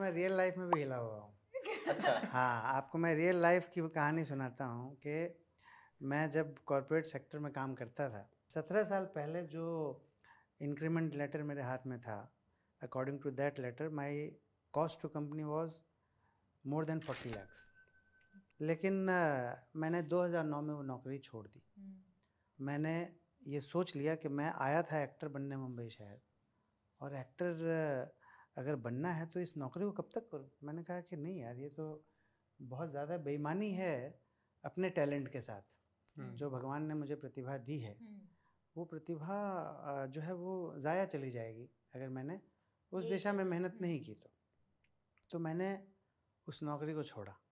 मैं real life में भी हिला हुआ हूँ अच्छा हाँ आपको मैं रियल लाइफ की कहानी सुनाता हूँ कि मैं जब कॉरपोरेट सेक्टर में काम करता था सत्रह साल पहले जो इंक्रीमेंट लेटर मेरे हाथ में था according to that letter my cost to company was more than forty lakhs लेकिन मैंने 2009 में वो नौकरी छोड़ दी हम्म। मैंने ये सोच लिया कि मैं आया था एक्टर बनने मुंबई शहर और एक्टर uh, अगर बनना है तो इस नौकरी को कब तक करूँ मैंने कहा कि नहीं यार ये तो बहुत ज़्यादा बेईमानी है अपने टैलेंट के साथ हम्म। जो भगवान ने मुझे प्रतिभा दी है हम्म। वो प्रतिभा जो है वो ज़ाया चली जाएगी अगर मैंने उस दिशा में तो मेहनत हम्म। नहीं की तो तो मैंने उस नौकरी को छोड़ा